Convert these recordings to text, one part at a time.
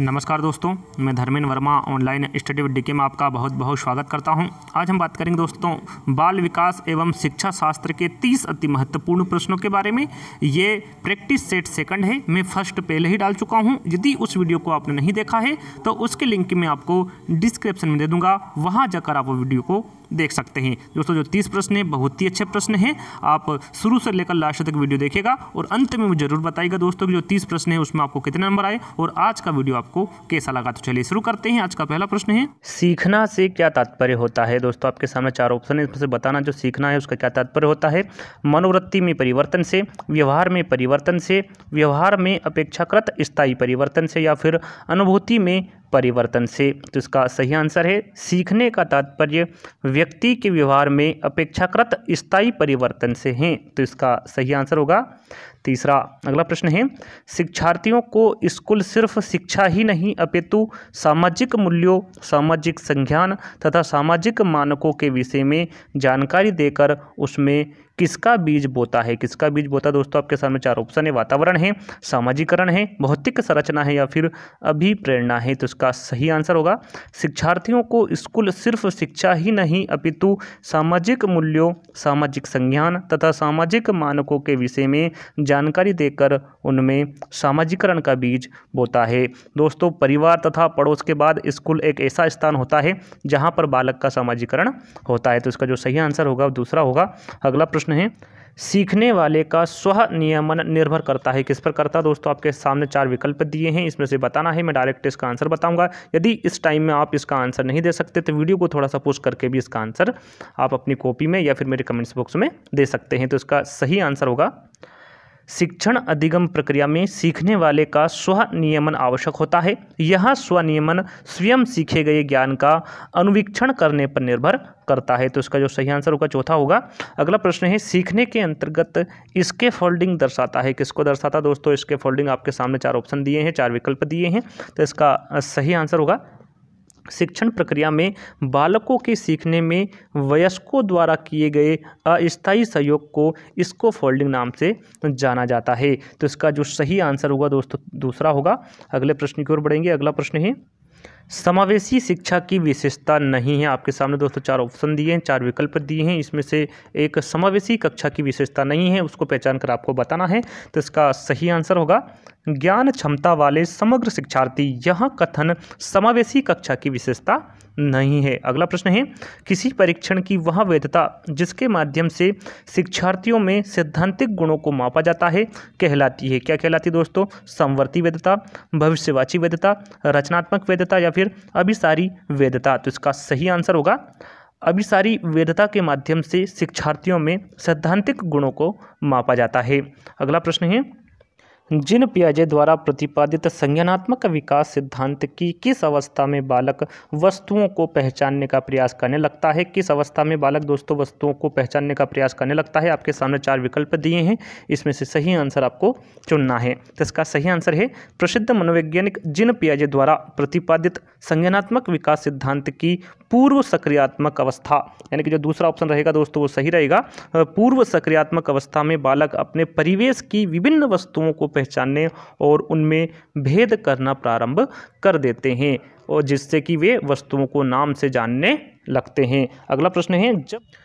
नमस्कार दोस्तों मैं Dharmendra Verma online study D DK में आपका बहुत बहुत स्वागत करता हूं आज हम बात करेंगे दोस्तों बाल विकास एवं शिक्षा शास्त्र के 30 अति महत्वपूर्ण प्रश्नों के बारे में ये प्रैक्टिस सेट सेकंड है मैं फर्स्ट पहले ही डाल चुका हूं यदि उस वीडियो को आपने नहीं देखा है तो उसके लिंक मैं आपको डिस्क्रिप्शन में दे दूँगा वहाँ जाकर आप वो वीडियो को देख सकते हैं दोस्तों जो तीस प्रश्न है बहुत ही अच्छे प्रश्न हैं आप शुरू से लेकर लास्ट तक वीडियो देखेगा और अंत में मुझे जरूर बताएगा दोस्तों जो तीस प्रश्न है उसमें आपको कितने नंबर आए और आज का वीडियो आपको कैसा लगा तो चलिए शुरू करते हैं आज का पहला प्रश्न है सीखना से क्या तात्पर्य होता है दोस्तों आपके सामने चार ऑप्शन है इसमें से बताना जो सीखना है उसका क्या तात्पर्य होता है मनोवृत्ति में परिवर्तन से व्यवहार में परिवर्तन से व्यवहार में अपेक्षाकृत स्थायी परिवर्तन से या फिर अनुभूति में परिवर्तन से तो इसका सही आंसर है सीखने का तात्पर्य व्यक्ति के व्यवहार में अपेक्षाकृत स्थायी परिवर्तन से हैं तो इसका सही आंसर होगा तीसरा अगला प्रश्न है शिक्षार्थियों को स्कूल सिर्फ शिक्षा ही नहीं अपितु सामाजिक मूल्यों सामाजिक संज्ञान तथा सामाजिक मानकों के विषय में जानकारी देकर उसमें किसका बीज बोता है किसका बीज बोता है दोस्तों आपके सामने चार ऑप्शन है वातावरण है सामाजिकरण है भौतिक संरचना है या फिर अभिप्रेरणा है तो इसका सही आंसर होगा शिक्षार्थियों को स्कूल सिर्फ शिक्षा ही नहीं अपितु सामाजिक मूल्यों सामाजिक संज्ञान तथा सामाजिक मानकों के विषय में जानकारी देकर उनमें सामाजिकरण का बीज बोता है दोस्तों परिवार तथा पड़ोस के बाद स्कूल एक ऐसा स्थान होता है जहाँ पर बालक का सामाजिकरण होता है तो इसका जो सही आंसर होगा दूसरा होगा अगला प्रश्न प्रश्न है सीखने वाले का स्व नियमन निर्भर करता है किस पर करता है दोस्तों आपके सामने चार विकल्प दिए हैं इसमें से बताना है मैं डायरेक्ट इसका आंसर बताऊंगा यदि इस टाइम में आप इसका आंसर नहीं दे सकते तो वीडियो को थोड़ा सा पोस्ट करके भी इसका आंसर आप अपनी कॉपी में या फिर मेरे कमेंट्स बॉक्स में दे सकते हैं तो इसका सही आंसर होगा शिक्षण अधिगम प्रक्रिया में सीखने वाले का स्व नियमन आवश्यक होता है यह स्व नियमन स्वयं सीखे गए ज्ञान का अनुवीक्षण करने पर निर्भर करता है तो इसका जो सही आंसर होगा चौथा होगा अगला प्रश्न है सीखने के अंतर्गत इसके फोल्डिंग दर्शाता है किसको दर्शाता दोस्तों इसके फोल्डिंग आपके सामने चार ऑप्शन दिए हैं चार विकल्प दिए हैं तो इसका सही आंसर होगा शिक्षण प्रक्रिया में बालकों के सीखने में वयस्कों द्वारा किए गए अस्थायी सहयोग को इसको फोल्डिंग नाम से जाना जाता है तो इसका जो सही आंसर होगा दोस्तों दूसरा होगा अगले प्रश्न की ओर बढ़ेंगे अगला प्रश्न है समावेशी शिक्षा की विशेषता नहीं है आपके सामने दोस्तों चार ऑप्शन दिए हैं चार विकल्प दिए हैं इसमें से एक समावेशी कक्षा की विशेषता नहीं है उसको पहचान कर आपको बताना है तो इसका सही आंसर होगा ज्ञान क्षमता वाले समग्र शिक्षार्थी यह कथन समावेशी कक्षा की विशेषता नहीं है अगला प्रश्न है किसी परीक्षण की वह वैधता जिसके माध्यम से शिक्षार्थियों में सैद्धांतिक गुणों को मापा जाता है कहलाती है क्या कहलाती है दोस्तों संवर्ती वैधता भविष्यवाची वैधता रचनात्मक वैधता या फिर अभिसारी वैधता तो इसका सही आंसर होगा अभिसारी वेदता के माध्यम से शिक्षार्थियों में सैद्धांतिक गुणों को मापा जाता है अगला प्रश्न है जिन पियाजे द्वारा प्रतिपादित संज्ञानात्मक विकास सिद्धांत की किस अवस्था में बालक वस्तुओं को पहचानने का प्रयास करने लगता है किस अवस्था में बालक दोस्तों वस्तुओं को पहचानने का प्रयास करने लगता है आपके सामने चार विकल्प दिए हैं इसमें से सही आंसर आपको चुनना है तो इसका सही आंसर है प्रसिद्ध मनोवैज्ञानिक जिन पियाजे द्वारा प्रतिपादित संज्ञानात्मक विकास सिद्धांत की पूर्व सक्रियात्मक अवस्था यानी कि जो दूसरा ऑप्शन रहेगा दोस्तों वो सही रहेगा पूर्व सक्रियात्मक अवस्था में बालक अपने परिवेश की विभिन्न वस्तुओं को पहचानने और उनमें भेद करना प्रारंभ कर देते हैं और जिससे कि वे वस्तुओं को नाम से जानने लगते हैं अगला प्रश्न है जब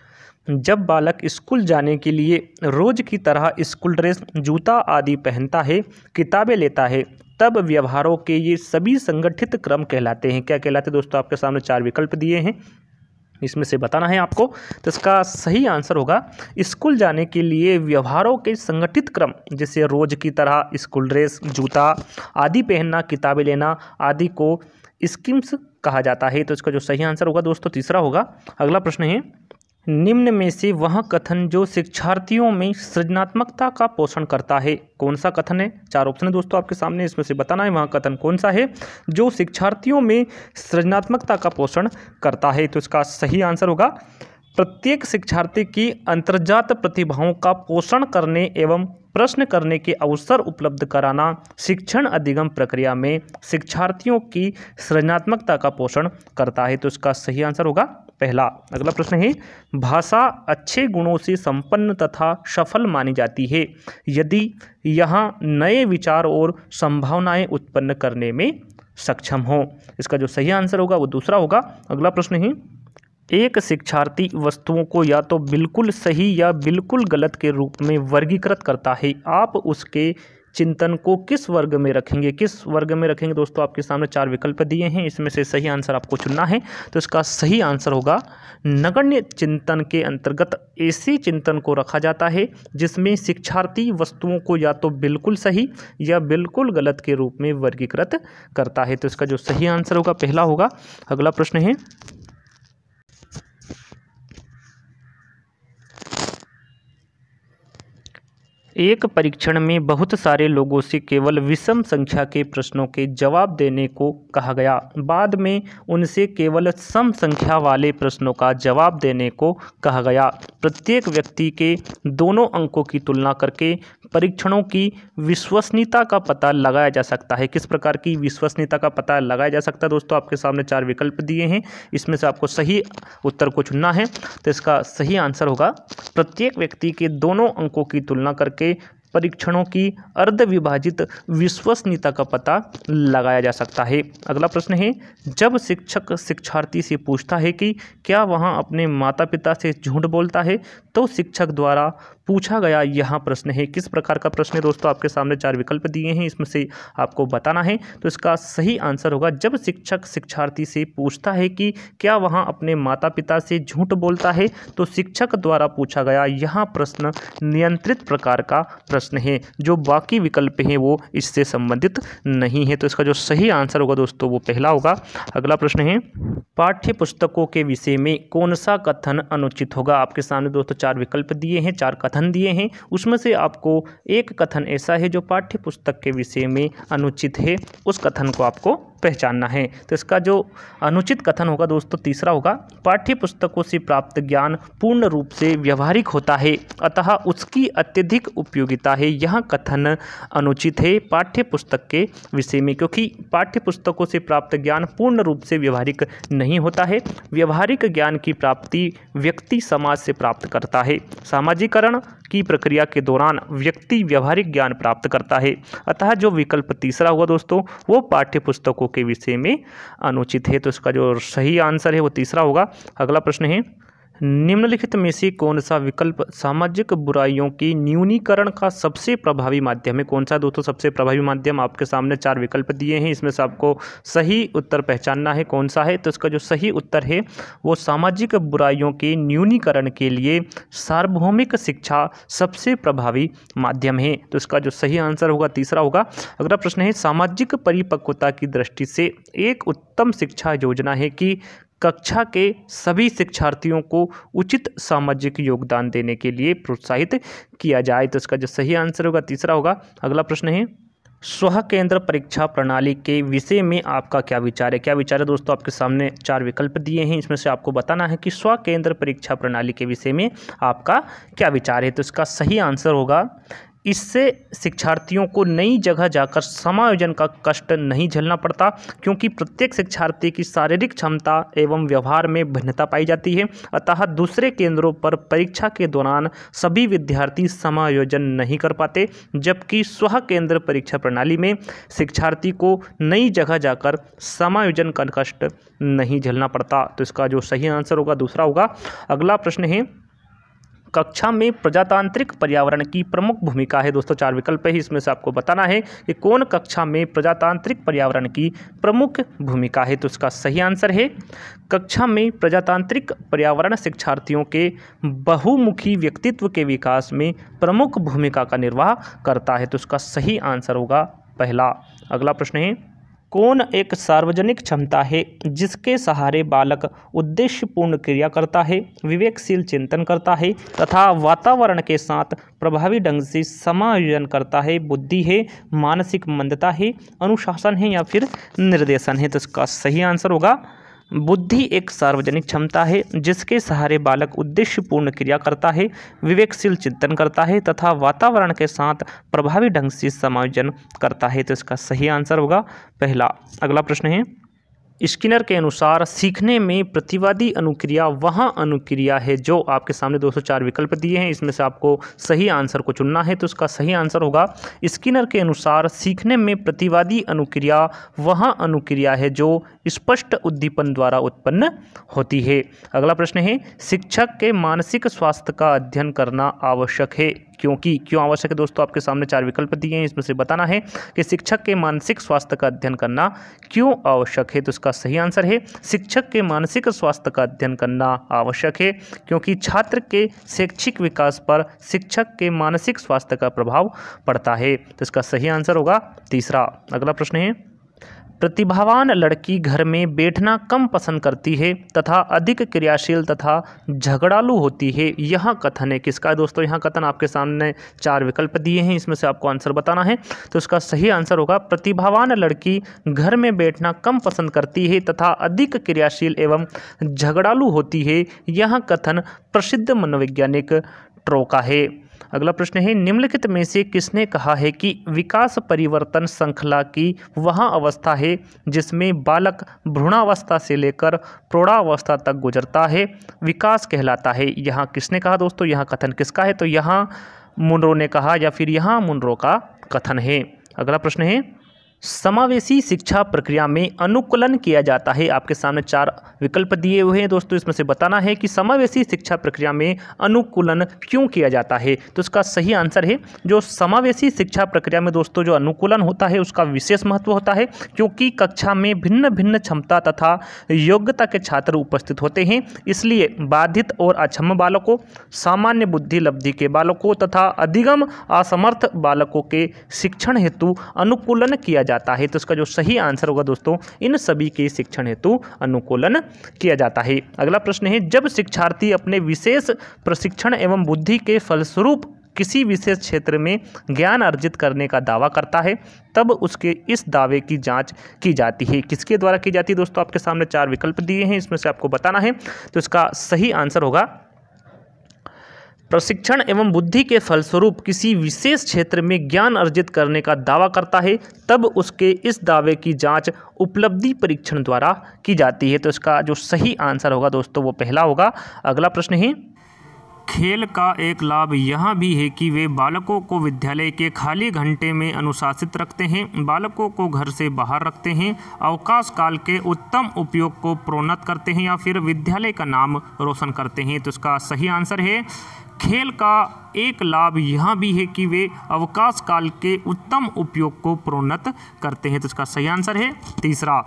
जब बालक स्कूल जाने के लिए रोज़ की तरह स्कूल ड्रेस जूता आदि पहनता है किताबें लेता है तब व्यवहारों के ये सभी संगठित क्रम कहलाते हैं क्या कहलाते हैं दोस्तों आपके सामने चार विकल्प दिए हैं इसमें से बताना है आपको तो इसका सही आंसर होगा स्कूल जाने के लिए व्यवहारों के संगठित क्रम जैसे रोज की तरह स्कूल ड्रेस जूता आदि पहनना किताबें लेना आदि को स्कीम्स कहा जाता है तो इसका जो सही आंसर होगा दोस्तों तीसरा होगा अगला प्रश्न है निम्न में से वह कथन जो शिक्षार्थियों में सृजनात्मकता का पोषण करता है कौन सा कथन है चार ऑप्शन है दोस्तों आपके सामने इसमें से बताना है वह कथन कौन सा है जो शिक्षार्थियों में सृजनात्मकता का पोषण करता है तो इसका सही आंसर होगा प्रत्येक शिक्षार्थी की अंतर्जात प्रतिभाओं का पोषण करने एवं प्रश्न करने के अवसर उपलब्ध कराना शिक्षण अधिगम प्रक्रिया में शिक्षार्थियों की सृजनात्मकता का पोषण करता है तो इसका सही आंसर होगा पहला अगला प्रश्न है भाषा अच्छे गुणों से संपन्न तथा सफल मानी जाती है यदि यहाँ नए विचार और संभावनाएं उत्पन्न करने में सक्षम हो इसका जो सही आंसर होगा वो दूसरा होगा अगला प्रश्न है एक शिक्षार्थी वस्तुओं को या तो बिल्कुल सही या बिल्कुल गलत के रूप में वर्गीकृत करता है आप उसके चिंतन को किस वर्ग में रखेंगे किस वर्ग में रखेंगे दोस्तों आपके सामने चार विकल्प दिए हैं इसमें से सही आंसर आपको चुनना है तो इसका सही आंसर होगा नगण्य चिंतन के अंतर्गत ऐसे चिंतन को रखा जाता है जिसमें शिक्षार्थी वस्तुओं को या तो बिल्कुल सही या बिल्कुल गलत के रूप में वर्गीकृत करता है तो इसका जो सही आंसर होगा पहला होगा अगला प्रश्न है एक परीक्षण में बहुत सारे लोगों से केवल विषम संख्या के प्रश्नों के जवाब देने को कहा गया बाद में उनसे केवल सम संख्या वाले प्रश्नों का जवाब देने को कहा गया प्रत्येक व्यक्ति के दोनों अंकों की तुलना करके परीक्षणों की विश्वसनीयता का पता लगाया जा सकता है किस प्रकार की विश्वसनीयता का पता लगाया जा सकता है दोस्तों आपके सामने चार विकल्प दिए हैं इसमें से आपको सही उत्तर को चुनना है तो इसका सही आंसर होगा प्रत्येक व्यक्ति के दोनों अंकों की तुलना करके परीक्षणों की अर्धविभाजित विश्वसनीयता का पता लगाया जा सकता है अगला प्रश्न है जब शिक्षक शिक्षार्थी से पूछता है कि क्या वहाँ अपने माता पिता से झूठ बोलता है तो शिक्षक द्वारा पूछा गया यहाँ प्रश्न है किस प्रकार का प्रश्न है दोस्तों आपके सामने चार विकल्प दिए हैं इसमें से आपको बताना है तो इसका सही आंसर होगा जब शिक्षक शिक्षार्थी से पूछता है कि क्या वहाँ अपने माता पिता से झूठ बोलता है तो शिक्षक द्वारा पूछा गया यह प्रश्न नियंत्रित प्रकार का प्रश्न है जो बाकी विकल्प हैं वो इससे संबंधित नहीं है तो इसका जो सही आंसर होगा दोस्तों वो पहला होगा अगला प्रश्न है पाठ्य पुस्तकों के विषय में कौन सा कथन अनुचित होगा आपके सामने दोस्तों चार विकल्प दिए हैं चार कथन कथन दिए हैं उसमें से आपको एक कथन ऐसा है जो पाठ्य पुस्तक के विषय में अनुचित है उस कथन को आपको पहचानना है तो इसका जो अनुचित कथन होगा दोस्तों तीसरा होगा पाठ्य पुस्तकों से प्राप्त ज्ञान पूर्ण रूप से व्यवहारिक होता है अतः उसकी अत्यधिक उपयोगिता है यह कथन अनुचित है पाठ्य पुस्तक के विषय में क्योंकि पाठ्य पुस्तकों से प्राप्त ज्ञान पूर्ण रूप से व्यवहारिक नहीं होता है व्यवहारिक ज्ञान की प्राप्ति व्यक्ति समाज से प्राप्त करता है सामाजिकरण की प्रक्रिया के दौरान व्यक्ति व्यवहारिक ज्ञान प्राप्त करता है अतः जो विकल्प तीसरा हुआ दोस्तों वो पाठ्य पुस्तकों के विषय में अनुचित है तो इसका जो सही आंसर है वो तीसरा होगा अगला प्रश्न है निम्नलिखित में से कौन सा विकल्प सामाजिक बुराइयों की न्यूनीकरण का सबसे प्रभावी माध्यम है कौन सा दोस्तों सबसे प्रभावी माध्यम आपके सामने चार विकल्प दिए हैं इसमें से आपको सही उत्तर पहचानना है कौन सा है तो इसका जो सही उत्तर है वो सामाजिक बुराइयों के न्यूनीकरण के लिए सार्वभौमिक शिक्षा सबसे प्रभावी माध्यम है तो इसका जो सही आंसर होगा तीसरा होगा अगला प्रश्न है सामाजिक परिपक्वता की दृष्टि से एक उत्तम शिक्षा योजना है कि कक्षा के सभी शिक्षार्थियों को उचित सामाजिक योगदान देने के लिए प्रोत्साहित किया जाए तो इसका जो सही आंसर होगा तीसरा होगा अगला प्रश्न है स्व केंद्र परीक्षा प्रणाली के विषय में आपका क्या विचार है क्या विचार है दोस्तों आपके सामने चार विकल्प दिए हैं इसमें से आपको बताना है कि स्व केंद्र परीक्षा प्रणाली के विषय में आपका क्या विचार है तो इसका सही आंसर होगा इससे शिक्षार्थियों को नई जगह जाकर समायोजन का कष्ट नहीं झेलना पड़ता क्योंकि प्रत्येक शिक्षार्थी की शारीरिक क्षमता एवं व्यवहार में भिन्नता पाई जाती है अतः दूसरे केंद्रों पर परीक्षा के दौरान सभी विद्यार्थी समायोजन नहीं कर पाते जबकि स्व केंद्र परीक्षा प्रणाली में शिक्षार्थी को नई जगह जाकर समायोजन का कष्ट नहीं झेलना पड़ता तो इसका जो सही आंसर होगा दूसरा होगा अगला प्रश्न है कक्षा में प्रजातांत्रिक पर्यावरण की प्रमुख भूमिका है दोस्तों चार विकल्प है इसमें से आपको बताना है कि कौन कक्षा में प्रजातांत्रिक पर्यावरण की प्रमुख भूमिका है तो इसका सही आंसर है कक्षा में प्रजातांत्रिक पर्यावरण शिक्षार्थियों के बहुमुखी व्यक्तित्व के विकास में प्रमुख भूमिका का निर्वाह करता है तो उसका सही आंसर होगा पहला अगला प्रश्न है कौन एक सार्वजनिक क्षमता है जिसके सहारे बालक उद्देश्यपूर्ण क्रिया करता है विवेकशील चिंतन करता है तथा वातावरण के साथ प्रभावी ढंग से समायोजन करता है बुद्धि है मानसिक मंदता है अनुशासन है या फिर निर्देशन है तो इसका सही आंसर होगा बुद्धि एक सार्वजनिक क्षमता है जिसके सहारे बालक उद्देश्यपूर्ण क्रिया करता है विवेकशील चिंतन करता है तथा वातावरण के साथ प्रभावी ढंग से समायोजन करता है तो इसका सही आंसर होगा पहला अगला प्रश्न है स्किनर के अनुसार सीखने में प्रतिवादी अनुक्रिया वह अनुक्रिया है जो आपके सामने 204 विकल्प दिए हैं इसमें से आपको सही आंसर को चुनना है तो उसका सही आंसर होगा स्किनर के अनुसार सीखने में प्रतिवादी अनुक्रिया वह अनुक्रिया है जो स्पष्ट उद्दीपन द्वारा उत्पन्न होती है अगला प्रश्न है शिक्षक के मानसिक स्वास्थ्य का अध्ययन करना आवश्यक है क्योंकि क्यों आवश्यक है दोस्तों आपके सामने चार विकल्प दिए हैं इसमें से बताना है कि शिक्षक के मानसिक स्वास्थ्य का अध्ययन करना क्यों आवश्यक है तो इसका सही आंसर है शिक्षक के मानसिक स्वास्थ्य का अध्ययन करना आवश्यक है क्योंकि छात्र के शैक्षिक विकास पर शिक्षक के मानसिक स्वास्थ्य का प्रभाव पड़ता है तो इसका सही आंसर होगा तीसरा अगला प्रश्न है प्रतिभावान लड़की घर में बैठना कम पसंद करती है तथा अधिक क्रियाशील तथा झगड़ालू होती है यह कथन है किसका है दोस्तों यहाँ कथन आपके सामने चार विकल्प दिए हैं इसमें से आपको आंसर बताना है तो इसका सही आंसर होगा प्रतिभावान लड़की घर में बैठना कम पसंद करती है तथा अधिक क्रियाशील एवं झगड़ालू होती है यह कथन प्रसिद्ध मनोवैज्ञानिक ट्रोका है अगला प्रश्न है निम्नलिखित में से किसने कहा है कि विकास परिवर्तन श्रृंखला की वह अवस्था है जिसमें बालक भ्रूणावस्था से लेकर प्रौढ़ावस्था तक गुजरता है विकास कहलाता है यहाँ किसने कहा दोस्तों यहाँ कथन किसका है तो यहाँ मुनरो ने कहा या फिर यहाँ मुनरो का कथन है अगला प्रश्न है समावेशी शिक्षा प्रक्रिया में अनुकूलन किया जाता है आपके सामने चार विकल्प दिए हुए हैं दोस्तों इसमें से बताना है कि समावेशी शिक्षा प्रक्रिया में अनुकूलन क्यों किया जाता है तो इसका सही आंसर है जो समावेशी शिक्षा प्रक्रिया में दोस्तों जो अनुकूलन होता है उसका विशेष महत्व होता है क्योंकि कक्षा में भिन्न भिन्न क्षमता तथा योग्यता के छात्र उपस्थित होते हैं इसलिए बाधित और अक्षम बालकों सामान्य बुद्धि लब्धि के बालकों तथा अधिगम असमर्थ बालकों के शिक्षण हेतु अनुकूलन किया जाता है तो इसका जो सही आंसर होगा दोस्तों इन सभी के शिक्षण हेतु अनुकूलन किया जाता है अगला प्रश्न है जब शिक्षार्थी अपने विशेष प्रशिक्षण एवं बुद्धि के फलस्वरूप किसी विशेष क्षेत्र में ज्ञान अर्जित करने का दावा करता है तब उसके इस दावे की जांच की जाती है किसके द्वारा की जाती है दोस्तों आपके सामने चार विकल्प दिए हैं इसमें से आपको बताना है तो इसका सही आंसर होगा प्रशिक्षण एवं बुद्धि के फलस्वरूप किसी विशेष क्षेत्र में ज्ञान अर्जित करने का दावा करता है तब उसके इस दावे की जांच उपलब्धि परीक्षण द्वारा की जाती है तो इसका जो सही आंसर होगा दोस्तों वो पहला होगा अगला प्रश्न है खेल का एक लाभ यह भी है कि वे बालकों को विद्यालय के खाली घंटे में अनुशासित रखते हैं बालकों को घर से बाहर रखते हैं अवकाश काल के उत्तम उपयोग को प्रोन्नत करते हैं या फिर विद्यालय का नाम रोशन करते हैं तो इसका सही आंसर है खेल का एक लाभ यह भी है कि वे अवकाश काल के उत्तम उपयोग को प्रोन्नत करते हैं तो इसका सही आंसर है तीसरा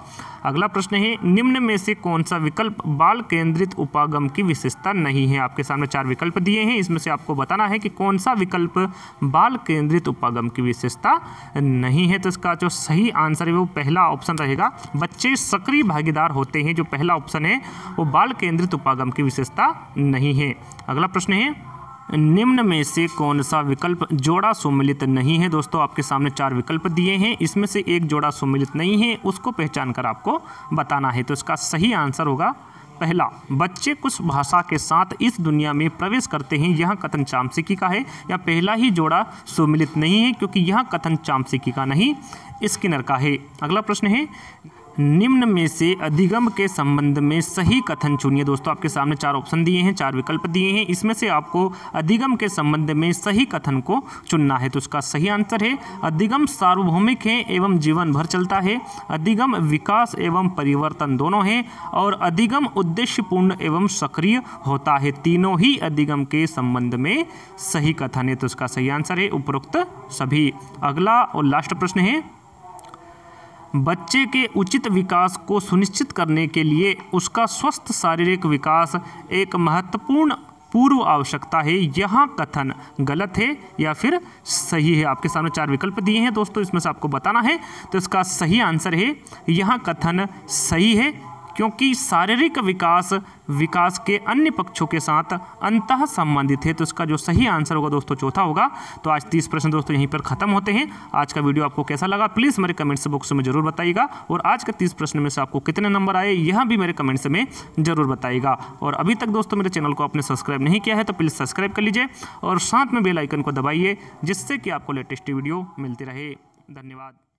अगला प्रश्न है निम्न में से कौन सा विकल्प बाल केंद्रित उपागम की विशेषता नहीं है आपके सामने चार विकल्प दिए हैं इसमें से आपको बताना है कि कौन सा विकल्प बाल केंद्रित उपागम की विशेषता नहीं है तो इसका जो सही आंसर है वो पहला ऑप्शन रहेगा बच्चे सक्रिय भागीदार होते हैं जो पहला ऑप्शन है वो बाल केंद्रित उपागम की विशेषता नहीं है अगला प्रश्न है निम्न में से कौन सा विकल्प जोड़ा सम्मिलित नहीं है दोस्तों आपके सामने चार विकल्प दिए हैं इसमें से एक जोड़ा सम्मिलित नहीं है उसको पहचान कर आपको बताना है तो इसका सही आंसर होगा पहला बच्चे कुछ भाषा के साथ इस दुनिया में प्रवेश करते हैं यह कथन चामसिकी का है या पहला ही जोड़ा सुमिलित नहीं है क्योंकि यह कथन चामसिकी का नहीं स्किनर का है अगला प्रश्न है निम्न में से अधिगम के संबंध में सही कथन चुनिए दोस्तों आपके सामने चार ऑप्शन दिए हैं चार विकल्प दिए हैं इसमें से आपको अधिगम के संबंध में सही कथन को चुनना है तो उसका सही आंसर है अधिगम सार्वभौमिक है एवं जीवन भर चलता है अधिगम विकास एवं परिवर्तन दोनों है और अधिगम उद्देश्यपूर्ण एवं सक्रिय होता है तीनों ही अधिगम के संबंध में सही कथन है तो उसका सही आंसर है उपरोक्त सभी अगला और लास्ट प्रश्न है बच्चे के उचित विकास को सुनिश्चित करने के लिए उसका स्वस्थ शारीरिक विकास एक महत्वपूर्ण पूर्व आवश्यकता है यह कथन गलत है या फिर सही है आपके सामने चार विकल्प दिए हैं दोस्तों इसमें से आपको बताना है तो इसका सही आंसर है यह कथन सही है क्योंकि शारीरिक विकास विकास के अन्य पक्षों के साथ अंत संबंधित है तो इसका जो सही आंसर होगा दोस्तों चौथा होगा तो आज तीस प्रश्न दोस्तों यहीं पर खत्म होते हैं आज का वीडियो आपको कैसा लगा प्लीज़ मेरे कमेंट्स बॉक्स में जरूर बताइएगा और आज के तीस प्रश्न में से आपको कितने नंबर आए यह भी मेरे कमेंट्स में जरूर बताइएगा और अभी तक दोस्तों मेरे चैनल को आपने सब्सक्राइब नहीं किया है तो प्लीज़ सब्सक्राइब कर लीजिए और साथ में बेलाइकन को दबाइए जिससे कि आपको लेटेस्ट वीडियो मिलती रहे धन्यवाद